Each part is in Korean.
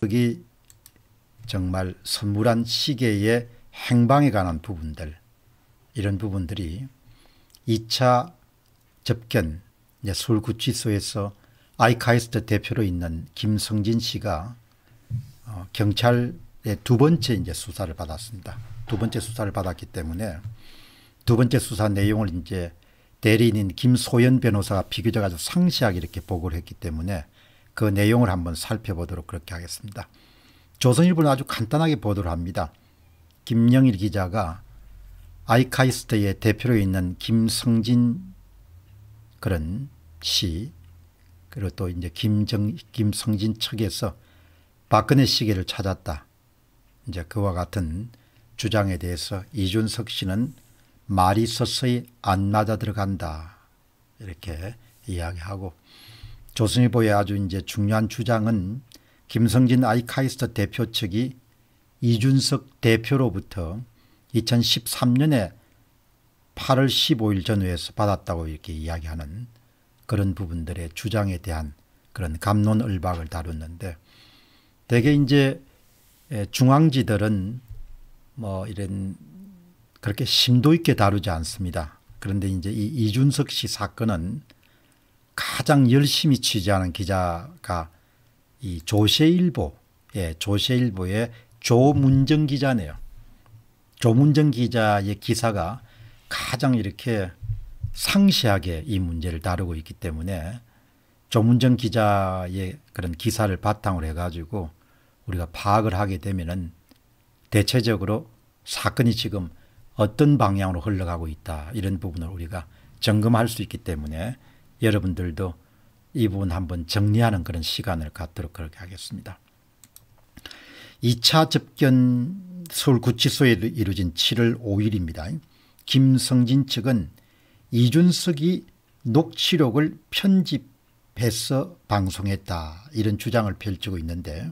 거기 정말 선물한 시계의 행방에 관한 부분들 이런 부분들이 2차 접견 서울구치소에서 아이카이스트 대표로 있는 김성진 씨가 어, 경찰의 두 번째 이제 수사를 받았습니다. 두 번째 수사를 받았기 때문에 두 번째 수사 내용을 이제 대리인인 김소연 변호사가 비교적 아주 상시하게 이렇게 보고를 했기 때문에 그 내용을 한번 살펴보도록 그렇게 하겠습니다. 조선일보는 아주 간단하게 보도를 합니다. 김영일 기자가 아이카이스트의 대표로 있는 김성진 그런 씨 그리고 또 이제 김정 김성진 측에서 박근혜 시계를 찾았다. 이제 그와 같은 주장에 대해서 이준석 씨는 말이 서서히 안 맞아 들어간다. 이렇게 이야기하고 조선일보의 아주 이제 중요한 주장은 김성진 아이카이스트 대표 측이 이준석 대표로부터 2013년에 8월 15일 전후에서 받았다고 이렇게 이야기하는 그런 부분들의 주장에 대한 그런 감론을박을 다뤘는데 대개 이제 중앙지들은 뭐 이런 그렇게 심도 있게 다루지 않습니다. 그런데 이제 이 이준석 씨 사건은 가장 열심히 취재하는 기자가 이 조세일보, 예, 조세일보의 조문정 기자네요. 조문정 기자의 기사가 가장 이렇게 상세하게 이 문제를 다루고 있기 때문에 조문정 기자의 그런 기사를 바탕으로 해가지고 우리가 파악을 하게 되면은 대체적으로 사건이 지금 어떤 방향으로 흘러가고 있다 이런 부분을 우리가 점검할 수 있기 때문에 여러분들도 이 부분 한번 정리하는 그런 시간을 갖도록 그렇게 하겠습니다. 2차 접견 서울구치소에 이루어진 7월 5일입니다. 김성진 측은 이준석이 녹취록을 편집해서 방송했다 이런 주장을 펼치고 있는데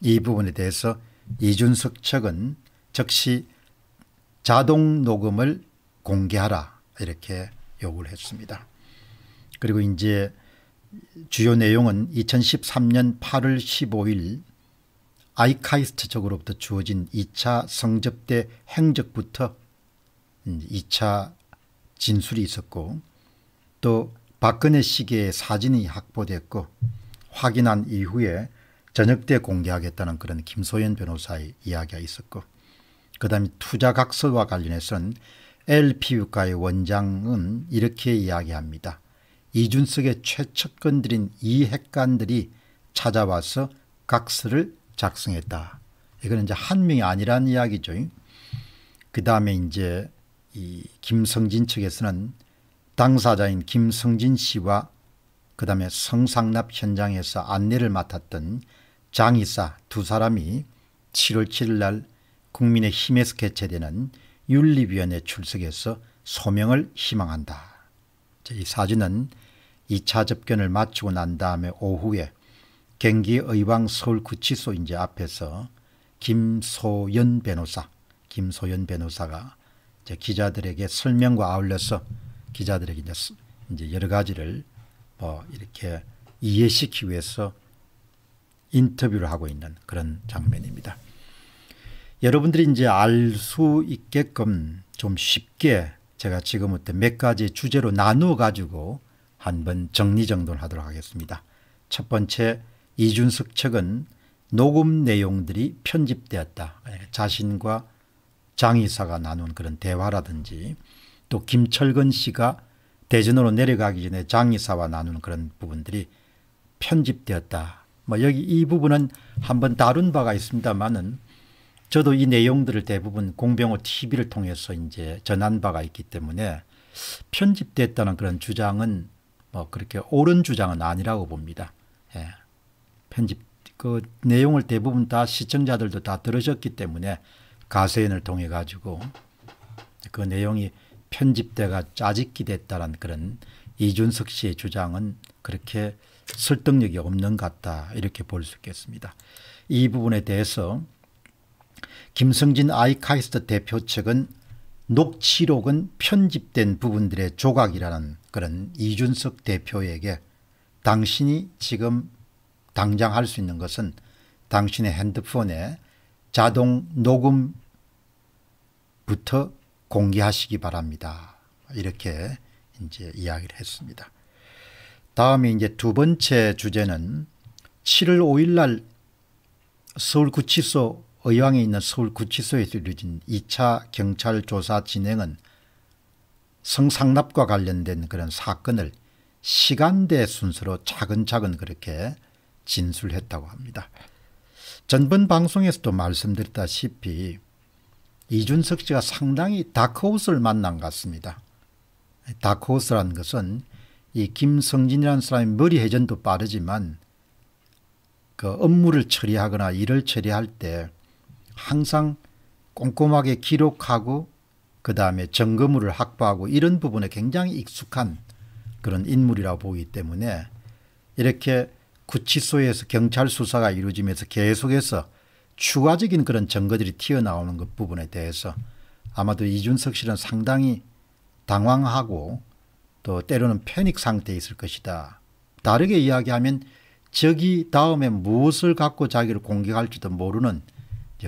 이 부분에 대해서 이준석 측은 즉시 자동 녹음을 공개하라 이렇게 요구를 했습니다. 그리고 이제 주요 내용은 2013년 8월 15일 아이카이스트 쪽으로부터 주어진 2차 성접대 행적부터 2차 음, 진술이 있었고 또 박근혜 시기의 사진이 확보됐고 확인한 이후에 저녁 때 공개하겠다는 그런 김소연 변호사의 이야기가 있었고 그 다음에 투자각서와 관련해서는 l p 유가의 원장은 이렇게 이야기합니다. 이준석의 최측근들인 이핵관들이 찾아와서 각서를 작성했다. 이거는 이제 한 명이 아니란 이야기죠. 그 다음에 이제 이 김성진 측에서는 당사자인 김성진 씨와 그 다음에 성상납 현장에서 안내를 맡았던 장이사 두 사람이 7월 7일 날 국민의힘에서 개최되는 윤리위원회 출석에서 소명을 희망한다. 이 사진은 2차 접견을 마치고 난 다음에 오후에 경기의왕 서울구치소 인제 앞에서 김소연 변호사, 김소연 변호사가 기자들에게 설명과 아울러서 기자들에게 이제 여러 가지를 뭐 이렇게 이해시키기 위해서 인터뷰를 하고 있는 그런 장면입니다. 여러분들이 이제 알 수 있게끔 좀 쉽게 제가 지금부터 몇 가지 주제로 나누어 가지고 한번 정리정돈하도록 하겠습니다. 첫 번째 이준석 측은 녹음 내용들이 편집되었다. 예, 자신과 장의사가 나눈 그런 대화라든지 또 김철근 씨가 대전으로 내려가기 전에 장의사와 나눈 그런 부분들이 편집되었다. 뭐 여기 이 부분은 한번 다룬 바가 있습니다만은 저도 이 내용들을 대부분 공병호 TV를 통해서 이제 전한 바가 있기 때문에 편집됐다는 그런 주장은 뭐 그렇게 옳은 주장은 아니라고 봅니다. 예. 편집 그 내용을 대부분 다 시청자들도 다 들으셨기 때문에 가세인을 통해 가지고 그 내용이 편집돼가 짜집기 됐다는 그런 이준석 씨의 주장은 그렇게 설득력이 없는 같다 이렇게 볼 수 있겠습니다. 이 부분에 대해서 김성진 아이카이스트 대표 측은 녹취록은 편집된 부분들의 조각이라는 그런 이준석 대표에게 당신이 지금 당장 할 수 있는 것은 당신의 핸드폰에 자동 녹음부터 공개하시기 바랍니다. 이렇게 이제 이야기를 했습니다. 다음에 이제 두 번째 주제는 7월 5일 날 서울구치소 의왕에 있는 서울구치소에서 이루어진 2차 경찰 조사 진행은 성상납과 관련된 그런 사건을 시간대 순서로 차근차근 그렇게 진술했다고 합니다. 전번 방송에서도 말씀드렸다시피 이준석 씨가 상당히 다크호스를 만난 것 같습니다. 다크호스라는 것은 이 김성진이라는 사람이 머리 회전도 빠르지만 그 업무를 처리하거나 일을 처리할 때 항상 꼼꼼하게 기록하고 그 다음에 정거물을 확보하고 이런 부분에 굉장히 익숙한 그런 인물이라고 보기 때문에 이렇게 구치소에서 경찰 수사가 이루어지면서 계속해서 추가적인 그런 증거들이 튀어나오는 것 부분에 대해서 아마도 이준석 씨는 상당히 당황하고 또 때로는 패닉 상태에 있을 것이다. 다르게 이야기하면 적이 다음에 무엇을 갖고 자기를 공격할지도 모르는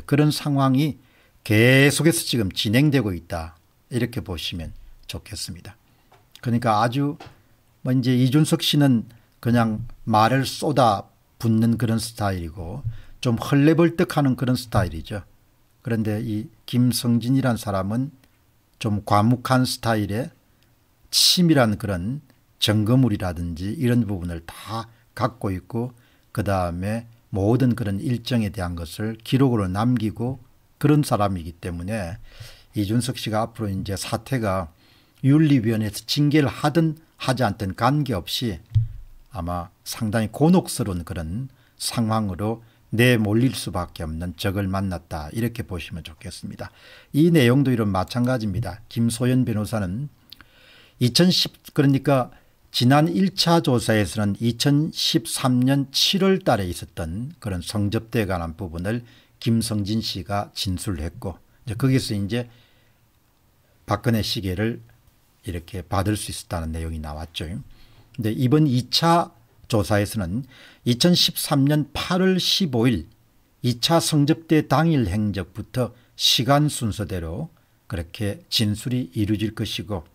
그런 상황이 계속해서 지금 진행되고 있다. 이렇게 보시면 좋겠습니다. 그러니까 아주 뭐 이제 이준석 씨는 그냥 말을 쏟아 붙는 그런 스타일이고 좀 헐레벌떡하는 그런 스타일이죠. 그런데 이 김성진이란 사람은 좀 과묵한 스타일의 치밀한 그런 점검물이라든지 이런 부분을 다 갖고 있고 그 다음에 모든 그런 일정에 대한 것을 기록으로 남기고 그런 사람이기 때문에 이준석 씨가 앞으로 이제 사태가 윤리위원회에서 징계를 하든 하지 않든 관계없이 아마 상당히 곤혹스러운 그런 상황으로 내몰릴 수밖에 없는 적을 만났다 이렇게 보시면 좋겠습니다. 이 내용도 이런 마찬가지입니다. 김소연 변호사는 2010 그러니까 지난 1차 조사에서는 2013년 7월 달에 있었던 그런 성접대에 관한 부분을 김성진 씨가 진술했고 이제 거기서 이제 박근혜 시계를 이렇게 받을 수 있었다는 내용이 나왔죠. 근데 이번 2차 조사에서는 2013년 8월 15일 2차 성접대 당일 행적부터 시간 순서대로 그렇게 진술이 이루어질 것이고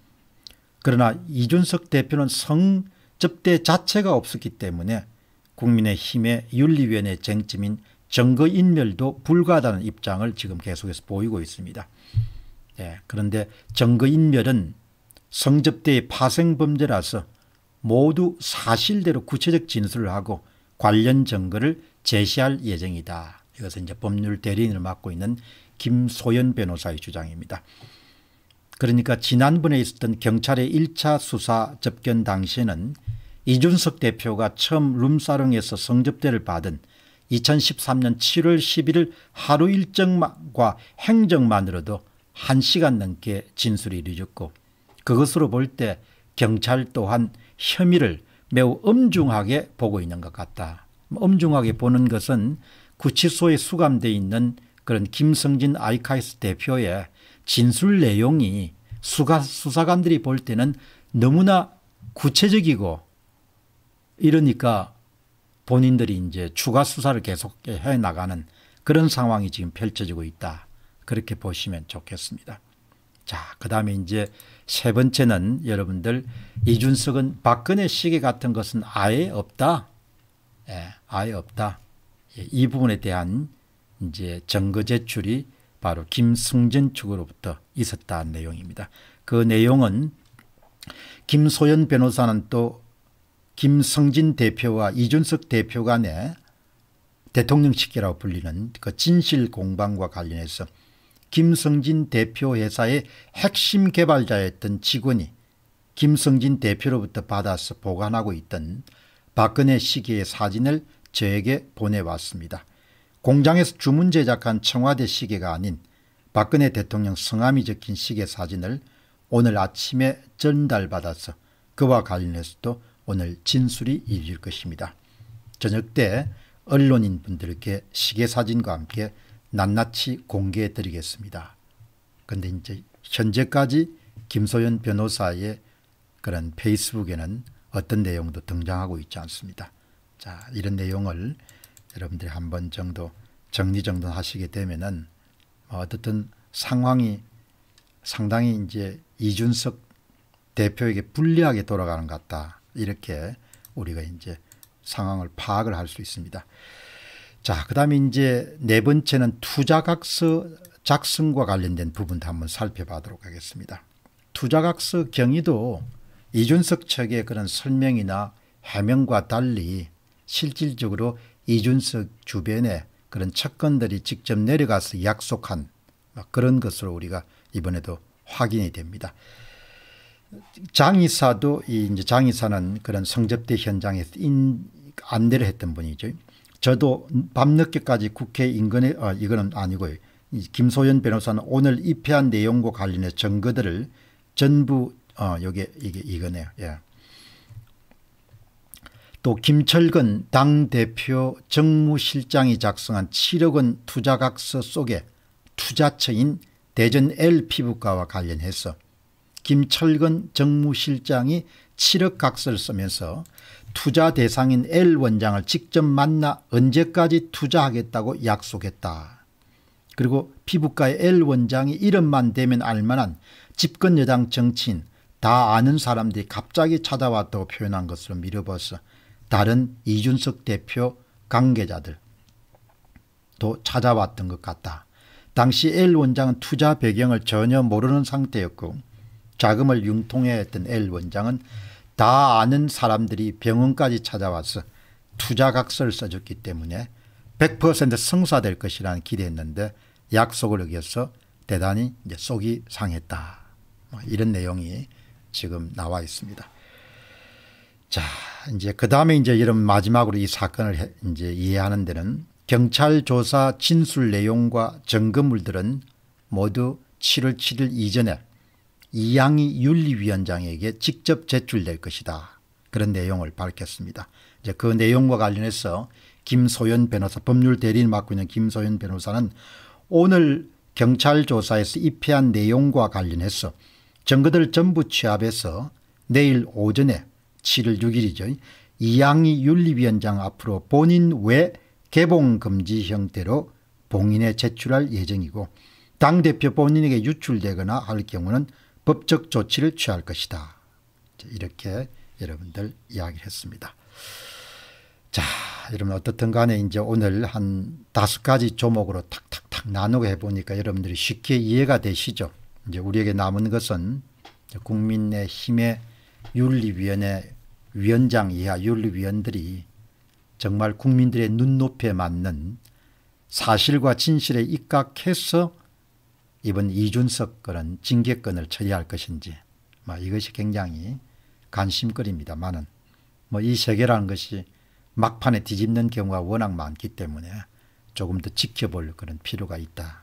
그러나 이준석 대표는 성접대 자체가 없었기 때문에 국민의힘의 윤리위원회 쟁점인 정거인멸도 불가하다는 입장을 지금 계속해서 보이고 있습니다. 예, 그런데 정거인멸은 성접대의 파생범죄라서 모두 사실대로 구체적 진술을 하고 관련 증거를 제시할 예정이다. 이것은 이제 법률 대리인을 맡고 있는 김소연 변호사의 주장입니다. 그러니까 지난번에 있었던 경찰의 1차 수사 접견 당시에는 이준석 대표가 처음 룸사롱에서 성접대를 받은 2013년 7월 11일 하루 일정과 행정만으로도 1시간 넘게 진술이 이루어졌고 그것으로 볼 때 경찰 또한 혐의를 매우 엄중하게 보고 있는 것 같다. 엄중하게 보는 것은 구치소에 수감돼 있는 그런 김성진 아이카이스 대표의 진술 내용이 수가, 수사관들이 볼 때는 너무나 구체적이고 이러니까 본인들이 이제 추가 수사를 계속 해 나가는 그런 상황이 지금 펼쳐지고 있다. 그렇게 보시면 좋겠습니다. 자, 그 다음에 이제 세 번째는 여러분들 이준석은 박근혜 시기 같은 것은 아예 없다. 예, 아예 없다. 예, 이 부분에 대한 이제 증거 제출이 바로 김승진 측으로부터 있었다는 내용입니다. 그 내용은 김소연 변호사는 또 김성진 대표와 이준석 대표 간의 대통령식계라고 불리는 그 진실 공방과 관련해서 김성진 대표 회사의 핵심 개발자였던 직원이 김성진 대표로부터 받아서 보관하고 있던 박근혜 시기의 사진을 저에게 보내왔습니다. 공장에서 주문 제작한 청와대 시계가 아닌 박근혜 대통령 성함이 적힌 시계 사진을 오늘 아침에 전달받아서 그와 관련해서도 오늘 진술이 이룰 것입니다. 저녁 때 언론인 분들께 시계사진과 함께 낱낱이 공개해 드리겠습니다. 근데 이제 현재까지 김소연 변호사의 그런 페이스북에는 어떤 내용도 등장하고 있지 않습니다. 자, 이런 내용을 여러분들이 한번 정도 정리정돈하시게 되면은 뭐 어쨌든 상황이 상당히 이제 이준석 대표에게 불리하게 돌아가는 것 같다. 이렇게 우리가 이제 상황을 파악을 할 수 있습니다. 자, 그다음에 이제 네 번째는 투자각서 작성과 관련된 부분도 한번 살펴보도록 하겠습니다. 투자각서 경위도 이준석 측의 그런 설명이나 해명과 달리 실질적으로 이준석 주변에 그런 측근들이 직접 내려가서 약속한 그런 것으로 우리가 이번에도 확인이 됩니다. 장의사도 이 이제 장의사는 그런 성접대 현장에서 인, 안내를 했던 분이죠. 저도 밤늦게까지 국회 인근에 어, 이거는 아니고요. 김소연 변호사는 오늘 입회한 내용과 관련해 증거들을 전부 어, 요게 이게 이거네요. 예. 또 김철근 당대표 정무실장이 작성한 7억 원 투자각서 속에 투자처인 대전 L 피부과와 관련해서 김철근 정무실장이 7억 각서를 쓰면서 투자 대상인 L 원장을 직접 만나 언제까지 투자하겠다고 약속했다. 그리고 피부과의 L 원장이 이름만 되면 알만한 집권 여당 정치인 다 아는 사람들이 갑자기 찾아왔다고 표현한 것으로 미뤄버서 다른 이준석 대표 관계자들도 찾아왔던 것 같다. 당시 L 원장은 투자 배경을 전혀 모르는 상태였고 자금을 융통해했던 엘 원장은 다 아는 사람들이 병원까지 찾아와서 투자각서를 써줬기 때문에 100% 성사될 것이라는 기대했는데 약속을 어겨서 대단히 이제 속이 상했다. 뭐 이런 내용이 지금 나와 있습니다. 자, 이제 그 다음에 이제 이런 마지막으로 이 사건을 이제 이해하는 데는 경찰 조사 진술 내용과 증거물들은 모두 7월 7일 이전에 이양희 윤리위원장에게 직접 제출될 것이다. 그런 내용을 밝혔습니다. 이제 그 내용과 관련해서 김소연 변호사 법률 대리인 맡고 있는 김소연 변호사는 오늘 경찰 조사에서 입회한 내용과 관련해서 증거들 전부 취합해서 내일 오전에 7월 6일이죠. 이양희 윤리위원장 앞으로 본인 외 개봉금지 형태로 봉인에 제출할 예정이고 당대표 본인에게 유출되거나 할 경우는 법적 조치를 취할 것이다. 이렇게 여러분들 이야기를 했습니다. 자, 여러분 어떻든 간에 이제 오늘 한 다섯 가지 조목으로 탁탁탁 나누고 해보니까 여러분들이 쉽게 이해가 되시죠? 이제 우리에게 남은 것은 국민의힘의 윤리위원회 위원장 이하 윤리위원들이 정말 국민들의 눈높이에 맞는 사실과 진실에 입각해서 이번 이준석 건은 징계권을 처리할 것인지 뭐 이것이 굉장히 관심거리입니다만은 뭐 이 세계라는 것이 막판에 뒤집는 경우가 워낙 많기 때문에 조금 더 지켜볼 그런 필요가 있다